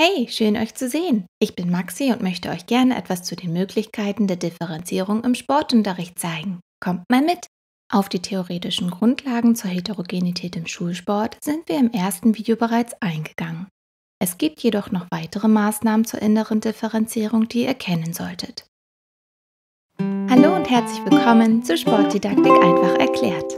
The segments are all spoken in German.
Hey, schön euch zu sehen. Ich bin Maxi und möchte euch gerne etwas zu den Möglichkeiten der Differenzierung im Sportunterricht zeigen. Kommt mal mit! Auf die theoretischen Grundlagen zur Heterogenität im Schulsport sind wir im ersten Video bereits eingegangen. Es gibt jedoch noch weitere Maßnahmen zur inneren Differenzierung, die ihr kennen solltet. Hallo und herzlich willkommen zu Sportdidaktik einfach erklärt.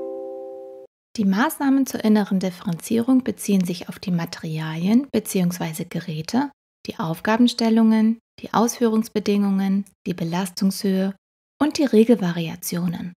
Die Maßnahmen zur inneren Differenzierung beziehen sich auf die Materialien bzw. Geräte, die Aufgabenstellungen, die Ausführungsbedingungen, die Belastungshöhe und die Regelvariationen.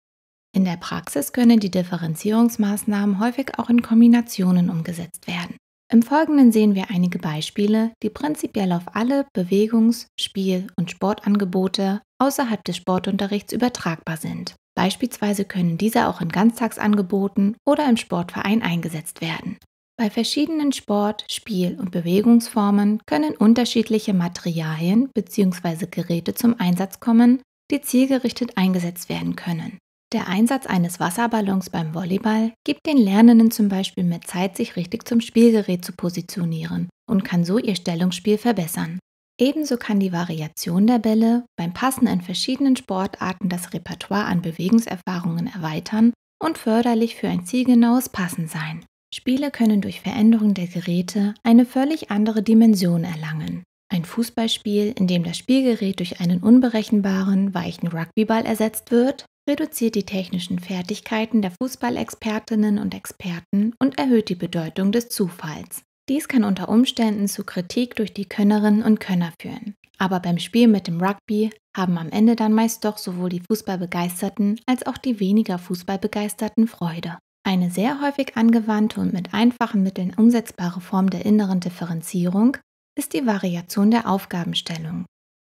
In der Praxis können die Differenzierungsmaßnahmen häufig auch in Kombinationen umgesetzt werden. Im Folgenden sehen wir einige Beispiele, die prinzipiell auf alle Bewegungs-, Spiel- und Sportangebote außerhalb des Sportunterrichts übertragbar sind. Beispielsweise können diese auch in Ganztagsangeboten oder im Sportverein eingesetzt werden. Bei verschiedenen Sport-, Spiel- und Bewegungsformen können unterschiedliche Materialien bzw. Geräte zum Einsatz kommen, die zielgerichtet eingesetzt werden können. Der Einsatz eines Wasserballons beim Volleyball gibt den Lernenden zum Beispiel mehr Zeit, sich richtig zum Spielgerät zu positionieren und kann so ihr Stellungsspiel verbessern. Ebenso kann die Variation der Bälle beim Passen in verschiedenen Sportarten das Repertoire an Bewegungserfahrungen erweitern und förderlich für ein zielgenaues Passen sein. Spiele können durch Veränderung der Geräte eine völlig andere Dimension erlangen. Ein Fußballspiel, in dem das Spielgerät durch einen unberechenbaren, weichen Rugbyball ersetzt wird, reduziert die technischen Fertigkeiten der Fußballexpertinnen und Experten und erhöht die Bedeutung des Zufalls. Dies kann unter Umständen zu Kritik durch die Könnerinnen und Könner führen. Aber beim Spiel mit dem Rugby haben am Ende dann meist doch sowohl die Fußballbegeisterten als auch die weniger Fußballbegeisterten Freude. Eine sehr häufig angewandte und mit einfachen Mitteln umsetzbare Form der inneren Differenzierung ist die Variation der Aufgabenstellung,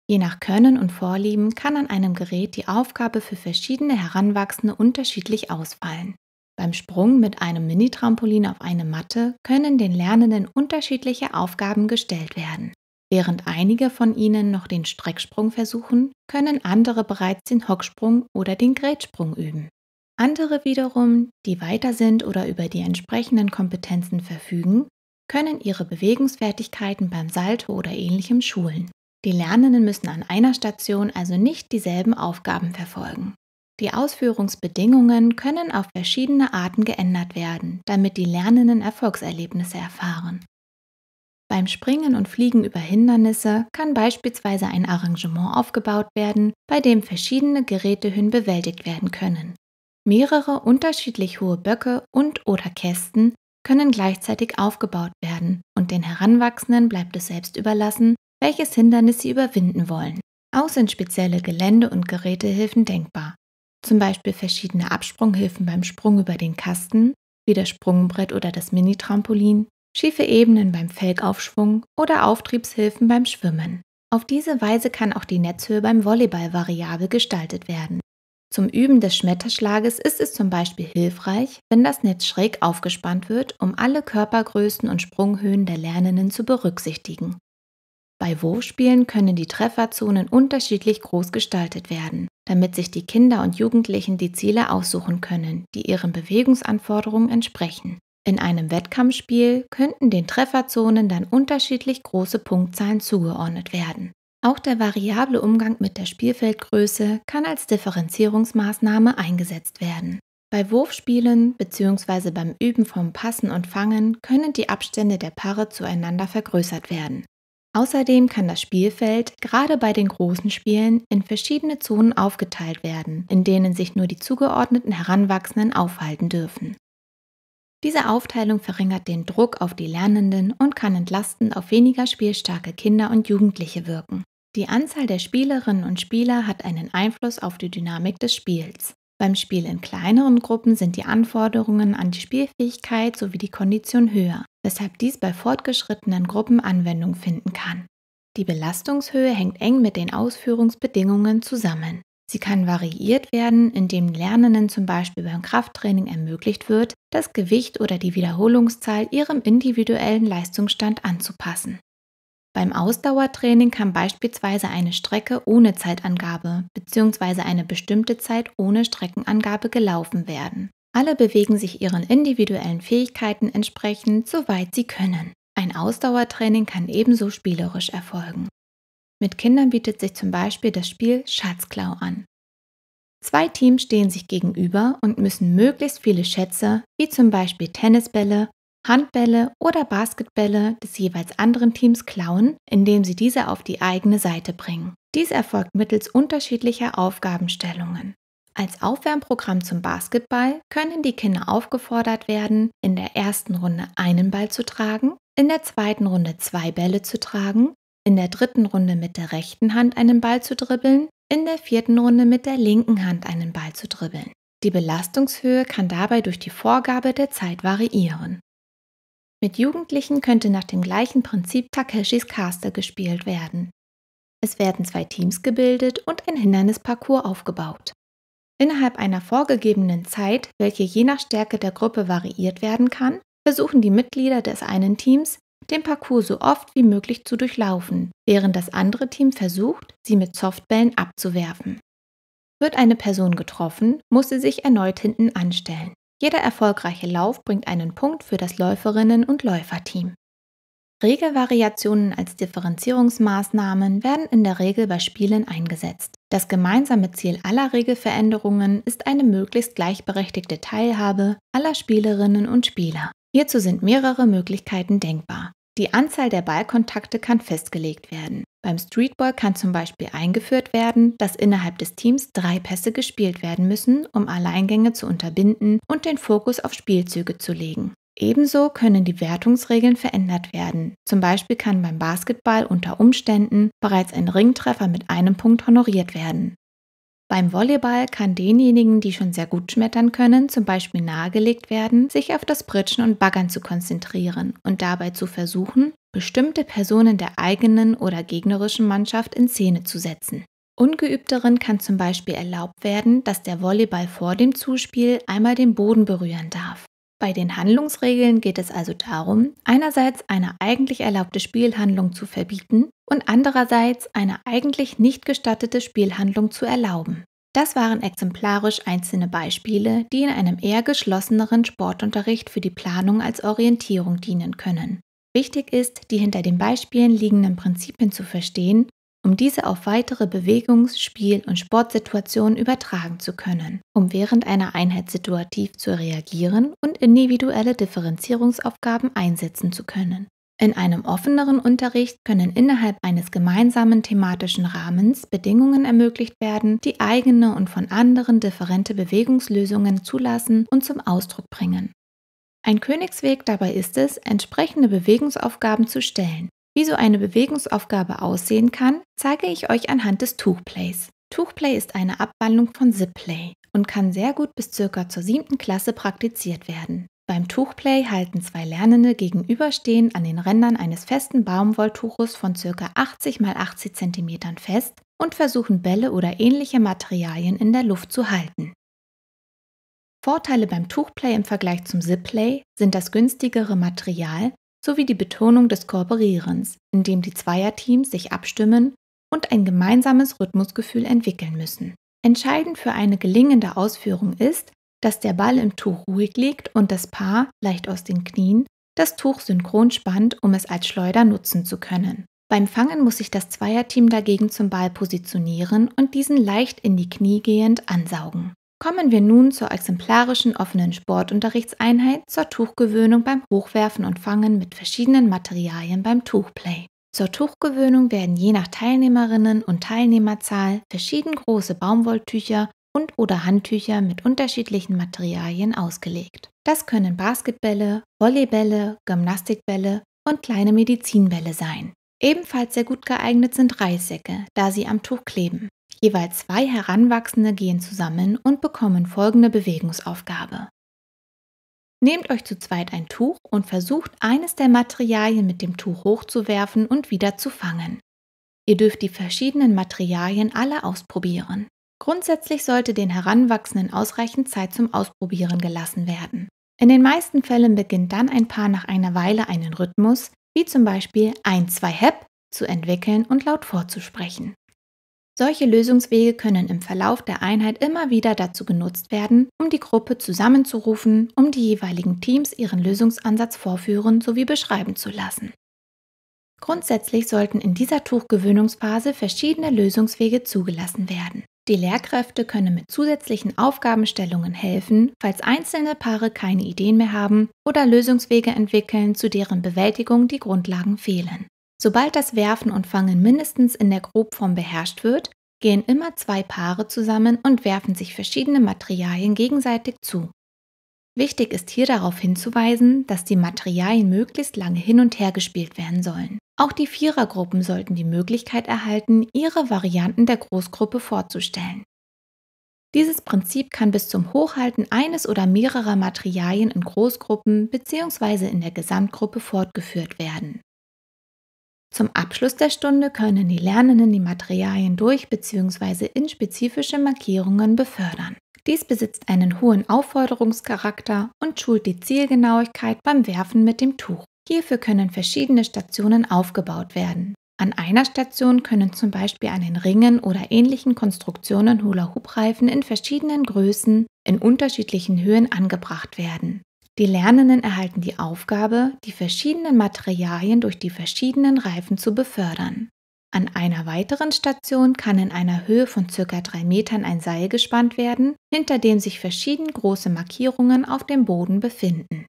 Je nach Können und Vorlieben kann an einem Gerät die Aufgabe für verschiedene Heranwachsende unterschiedlich ausfallen. Beim Sprung mit einem Mini-Trampolin auf eine Matte können den Lernenden unterschiedliche Aufgaben gestellt werden. Während einige von ihnen noch den Strecksprung versuchen, können andere bereits den Hocksprung oder den Grätsprung üben. Andere wiederum, die weiter sind oder über die entsprechenden Kompetenzen verfügen, können ihre Bewegungsfertigkeiten beim Salto oder ähnlichem schulen. Die Lernenden müssen an einer Station also nicht dieselben Aufgaben verfolgen. Die Ausführungsbedingungen können auf verschiedene Arten geändert werden, damit die Lernenden Erfolgserlebnisse erfahren. Beim Springen und Fliegen über Hindernisse kann beispielsweise ein Arrangement aufgebaut werden, bei dem verschiedene Gerätehöhen bewältigt werden können. Mehrere unterschiedlich hohe Böcke und/oder Kästen können gleichzeitig aufgebaut werden und den Heranwachsenden bleibt es selbst überlassen, welches Hindernis Sie überwinden wollen. Auch sind spezielle Gelände- und Gerätehilfen denkbar, zum Beispiel verschiedene Absprunghilfen beim Sprung über den Kasten, wie das Sprungbrett oder das Mini-Trampolin, schiefe Ebenen beim Felgaufschwung oder Auftriebshilfen beim Schwimmen. Auf diese Weise kann auch die Netzhöhe beim Volleyball variabel gestaltet werden. Zum Üben des Schmetterschlages ist es zum Beispiel hilfreich, wenn das Netz schräg aufgespannt wird, um alle Körpergrößen und Sprunghöhen der Lernenden zu berücksichtigen. Bei Wurfspielen können die Trefferzonen unterschiedlich groß gestaltet werden, damit sich die Kinder und Jugendlichen die Ziele aussuchen können, die ihren Bewegungsanforderungen entsprechen. In einem Wettkampfspiel könnten den Trefferzonen dann unterschiedlich große Punktzahlen zugeordnet werden. Auch der variable Umgang mit der Spielfeldgröße kann als Differenzierungsmaßnahme eingesetzt werden. Bei Wurfspielen bzw. beim Üben vom Passen und Fangen können die Abstände der Paare zueinander vergrößert werden. Außerdem kann das Spielfeld gerade bei den großen Spielen in verschiedene Zonen aufgeteilt werden, in denen sich nur die zugeordneten Heranwachsenden aufhalten dürfen. Diese Aufteilung verringert den Druck auf die Lernenden und kann entlastend auf weniger spielstarke Kinder und Jugendliche wirken. Die Anzahl der Spielerinnen und Spieler hat einen Einfluss auf die Dynamik des Spiels. Beim Spiel in kleineren Gruppen sind die Anforderungen an die Spielfähigkeit sowie die Kondition höher weshalb dies bei fortgeschrittenen Gruppen Anwendung finden kann. Die Belastungshöhe hängt eng mit den Ausführungsbedingungen zusammen. Sie kann variiert werden, indem Lernenden zum Beispiel beim Krafttraining ermöglicht wird, das Gewicht oder die Wiederholungszahl ihrem individuellen Leistungsstand anzupassen. Beim Ausdauertraining kann beispielsweise eine Strecke ohne Zeitangabe bzw. eine bestimmte Zeit ohne Streckenangabe gelaufen werden. Alle bewegen sich ihren individuellen Fähigkeiten entsprechend, soweit sie können. Ein Ausdauertraining kann ebenso spielerisch erfolgen. Mit Kindern bietet sich zum Beispiel das Spiel Schatzklau an. Zwei Teams stehen sich gegenüber und müssen möglichst viele Schätze, wie zum Beispiel Tennisbälle, Handbälle oder Basketbälle des jeweils anderen Teams klauen, indem sie diese auf die eigene Seite bringen. Dies erfolgt mittels unterschiedlicher Aufgabenstellungen. Als Aufwärmprogramm zum Basketball können die Kinder aufgefordert werden, in der ersten Runde einen Ball zu tragen, in der zweiten Runde zwei Bälle zu tragen, in der dritten Runde mit der rechten Hand einen Ball zu dribbeln, in der vierten Runde mit der linken Hand einen Ball zu dribbeln. Die Belastungshöhe kann dabei durch die Vorgabe der Zeit variieren. Mit Jugendlichen könnte nach dem gleichen Prinzip Takeshis Caster gespielt werden. Es werden zwei Teams gebildet und ein Hindernisparcours aufgebaut. Innerhalb einer vorgegebenen Zeit, welche je nach Stärke der Gruppe variiert werden kann, versuchen die Mitglieder des einen Teams, den Parcours so oft wie möglich zu durchlaufen, während das andere Team versucht, sie mit Softbällen abzuwerfen. Wird eine Person getroffen, muss sie sich erneut hinten anstellen. Jeder erfolgreiche Lauf bringt einen Punkt für das Läuferinnen- und Läuferteam. Regelvariationen als Differenzierungsmaßnahmen werden in der Regel bei Spielen eingesetzt. Das gemeinsame Ziel aller Regelveränderungen ist eine möglichst gleichberechtigte Teilhabe aller Spielerinnen und Spieler. Hierzu sind mehrere Möglichkeiten denkbar. Die Anzahl der Ballkontakte kann festgelegt werden. Beim Streetball kann zum Beispiel eingeführt werden, dass innerhalb des Teams drei Pässe gespielt werden müssen, um Alleingänge zu unterbinden und den Fokus auf Spielzüge zu legen. Ebenso können die Wertungsregeln verändert werden. Zum Beispiel kann beim Basketball unter Umständen bereits ein Ringtreffer mit einem Punkt honoriert werden. Beim Volleyball kann denjenigen, die schon sehr gut schmettern können, zum Beispiel nahegelegt werden, sich auf das Pritschen und Baggern zu konzentrieren und dabei zu versuchen, bestimmte Personen der eigenen oder gegnerischen Mannschaft in Szene zu setzen. Ungeübteren kann zum Beispiel erlaubt werden, dass der Volleyball vor dem Zuspiel einmal den Boden berühren darf. Bei den Handlungsregeln geht es also darum, einerseits eine eigentlich erlaubte Spielhandlung zu verbieten und andererseits eine eigentlich nicht gestattete Spielhandlung zu erlauben. Das waren exemplarisch einzelne Beispiele, die in einem eher geschlosseneren Sportunterricht für die Planung als Orientierung dienen können. Wichtig ist, die hinter den Beispielen liegenden Prinzipien zu verstehen um diese auf weitere Bewegungs-, Spiel- und Sportsituationen übertragen zu können, um während einer Einheit situativ zu reagieren und individuelle Differenzierungsaufgaben einsetzen zu können. In einem offeneren Unterricht können innerhalb eines gemeinsamen thematischen Rahmens Bedingungen ermöglicht werden, die eigene und von anderen differente Bewegungslösungen zulassen und zum Ausdruck bringen. Ein Königsweg dabei ist es, entsprechende Bewegungsaufgaben zu stellen, wie so eine Bewegungsaufgabe aussehen kann, zeige ich euch anhand des Tuchplays. Tuchplay ist eine Abwandlung von Zipplay und kann sehr gut bis circa zur 7. Klasse praktiziert werden. Beim Tuchplay halten zwei Lernende gegenüberstehend an den Rändern eines festen Baumwolltuches von circa 80 x 80 cm fest und versuchen Bälle oder ähnliche Materialien in der Luft zu halten. Vorteile beim Tuchplay im Vergleich zum Zipplay sind das günstigere Material sowie die Betonung des Kooperierens, indem die Zweierteams sich abstimmen und ein gemeinsames Rhythmusgefühl entwickeln müssen. Entscheidend für eine gelingende Ausführung ist, dass der Ball im Tuch ruhig liegt und das Paar, leicht aus den Knien, das Tuch synchron spannt, um es als Schleuder nutzen zu können. Beim Fangen muss sich das Zweierteam dagegen zum Ball positionieren und diesen leicht in die Knie gehend ansaugen. Kommen wir nun zur exemplarischen offenen Sportunterrichtseinheit zur Tuchgewöhnung beim Hochwerfen und Fangen mit verschiedenen Materialien beim Tuchplay. Zur Tuchgewöhnung werden je nach Teilnehmerinnen und Teilnehmerzahl verschieden große Baumwolltücher und oder Handtücher mit unterschiedlichen Materialien ausgelegt. Das können Basketbälle, Volleybälle, Gymnastikbälle und kleine Medizinbälle sein. Ebenfalls sehr gut geeignet sind Reissäcke, da sie am Tuch kleben. Jeweils zwei Heranwachsende gehen zusammen und bekommen folgende Bewegungsaufgabe. Nehmt euch zu zweit ein Tuch und versucht, eines der Materialien mit dem Tuch hochzuwerfen und wieder zu fangen. Ihr dürft die verschiedenen Materialien alle ausprobieren. Grundsätzlich sollte den Heranwachsenden ausreichend Zeit zum Ausprobieren gelassen werden. In den meisten Fällen beginnt dann ein Paar nach einer Weile einen Rhythmus, wie zum Beispiel ein, zwei Hep, zu entwickeln und laut vorzusprechen. Solche Lösungswege können im Verlauf der Einheit immer wieder dazu genutzt werden, um die Gruppe zusammenzurufen, um die jeweiligen Teams ihren Lösungsansatz vorführen sowie beschreiben zu lassen. Grundsätzlich sollten in dieser Tuchgewöhnungsphase verschiedene Lösungswege zugelassen werden. Die Lehrkräfte können mit zusätzlichen Aufgabenstellungen helfen, falls einzelne Paare keine Ideen mehr haben oder Lösungswege entwickeln, zu deren Bewältigung die Grundlagen fehlen. Sobald das Werfen und Fangen mindestens in der Grobform beherrscht wird, gehen immer zwei Paare zusammen und werfen sich verschiedene Materialien gegenseitig zu. Wichtig ist hier darauf hinzuweisen, dass die Materialien möglichst lange hin und her gespielt werden sollen. Auch die Vierergruppen sollten die Möglichkeit erhalten, ihre Varianten der Großgruppe vorzustellen. Dieses Prinzip kann bis zum Hochhalten eines oder mehrerer Materialien in Großgruppen bzw. in der Gesamtgruppe fortgeführt werden. Zum Abschluss der Stunde können die Lernenden die Materialien durch bzw. in spezifische Markierungen befördern. Dies besitzt einen hohen Aufforderungscharakter und schult die Zielgenauigkeit beim Werfen mit dem Tuch. Hierfür können verschiedene Stationen aufgebaut werden. An einer Station können zum Beispiel an den Ringen oder ähnlichen Konstruktionen Hula-Hoop-Reifen in verschiedenen Größen in unterschiedlichen Höhen angebracht werden. Die Lernenden erhalten die Aufgabe, die verschiedenen Materialien durch die verschiedenen Reifen zu befördern. An einer weiteren Station kann in einer Höhe von ca. 3 Metern ein Seil gespannt werden, hinter dem sich verschieden große Markierungen auf dem Boden befinden.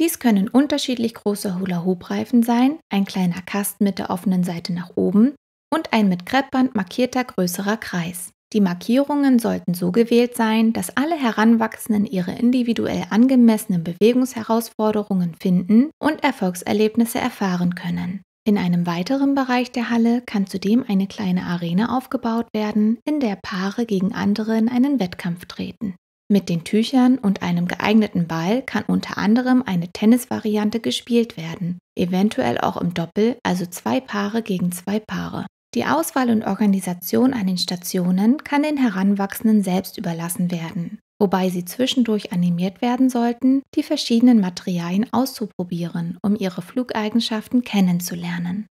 Dies können unterschiedlich große Hula-Hoop-Reifen sein, ein kleiner Kasten mit der offenen Seite nach oben und ein mit Kreppband markierter größerer Kreis. Die Markierungen sollten so gewählt sein, dass alle Heranwachsenden ihre individuell angemessenen Bewegungsherausforderungen finden und Erfolgserlebnisse erfahren können. In einem weiteren Bereich der Halle kann zudem eine kleine Arena aufgebaut werden, in der Paare gegen andere in einen Wettkampf treten. Mit den Tüchern und einem geeigneten Ball kann unter anderem eine Tennisvariante gespielt werden, eventuell auch im Doppel, also zwei Paare gegen zwei Paare. Die Auswahl und Organisation an den Stationen kann den Heranwachsenden selbst überlassen werden, wobei sie zwischendurch animiert werden sollten, die verschiedenen Materialien auszuprobieren, um ihre Flugeigenschaften kennenzulernen.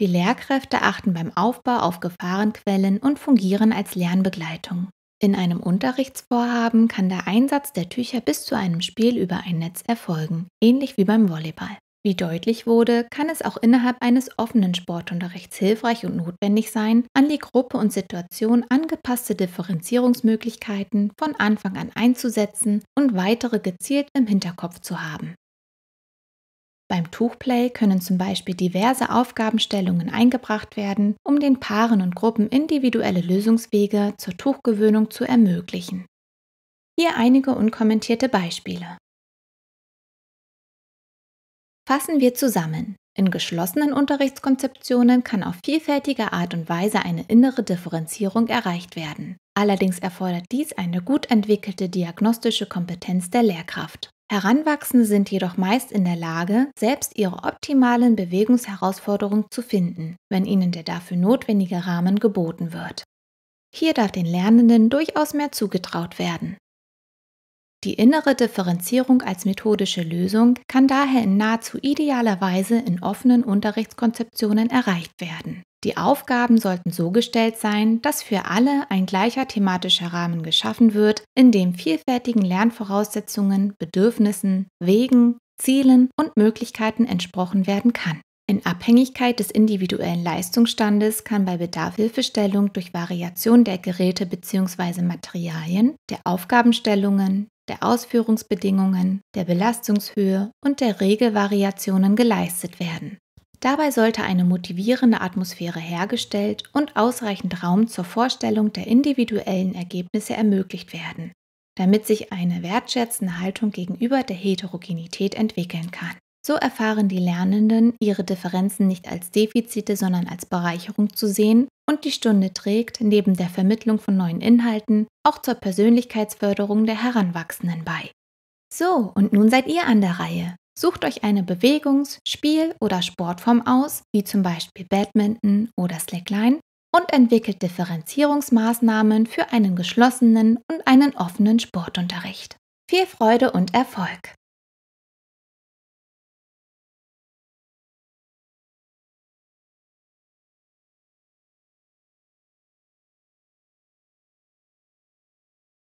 Die Lehrkräfte achten beim Aufbau auf Gefahrenquellen und fungieren als Lernbegleitung. In einem Unterrichtsvorhaben kann der Einsatz der Tücher bis zu einem Spiel über ein Netz erfolgen, ähnlich wie beim Volleyball. Wie deutlich wurde, kann es auch innerhalb eines offenen Sportunterrichts hilfreich und notwendig sein, an die Gruppe und Situation angepasste Differenzierungsmöglichkeiten von Anfang an einzusetzen und weitere gezielt im Hinterkopf zu haben. Beim Tuchplay können zum Beispiel diverse Aufgabenstellungen eingebracht werden, um den Paaren und Gruppen individuelle Lösungswege zur Tuchgewöhnung zu ermöglichen. Hier einige unkommentierte Beispiele. Fassen wir zusammen. In geschlossenen Unterrichtskonzeptionen kann auf vielfältige Art und Weise eine innere Differenzierung erreicht werden. Allerdings erfordert dies eine gut entwickelte diagnostische Kompetenz der Lehrkraft. Heranwachsende sind jedoch meist in der Lage, selbst ihre optimalen Bewegungsherausforderungen zu finden, wenn ihnen der dafür notwendige Rahmen geboten wird. Hier darf den Lernenden durchaus mehr zugetraut werden. Die innere Differenzierung als methodische Lösung kann daher in nahezu idealer Weise in offenen Unterrichtskonzeptionen erreicht werden. Die Aufgaben sollten so gestellt sein, dass für alle ein gleicher thematischer Rahmen geschaffen wird, in dem vielfältigen Lernvoraussetzungen, Bedürfnissen, Wegen, Zielen und Möglichkeiten entsprochen werden kann. In Abhängigkeit des individuellen Leistungsstandes kann bei Bedarf Hilfestellung durch Variation der Geräte bzw. Materialien, der Aufgabenstellungen, der Ausführungsbedingungen, der Belastungshöhe und der Regelvariationen geleistet werden. Dabei sollte eine motivierende Atmosphäre hergestellt und ausreichend Raum zur Vorstellung der individuellen Ergebnisse ermöglicht werden, damit sich eine wertschätzende Haltung gegenüber der Heterogenität entwickeln kann. So erfahren die Lernenden, ihre Differenzen nicht als Defizite, sondern als Bereicherung zu sehen und die Stunde trägt neben der Vermittlung von neuen Inhalten auch zur Persönlichkeitsförderung der Heranwachsenden bei. So, und nun seid ihr an der Reihe. Sucht euch eine Bewegungs-, Spiel- oder Sportform aus, wie zum Beispiel Badminton oder Slackline, und entwickelt Differenzierungsmaßnahmen für einen geschlossenen und einen offenen Sportunterricht. Viel Freude und Erfolg!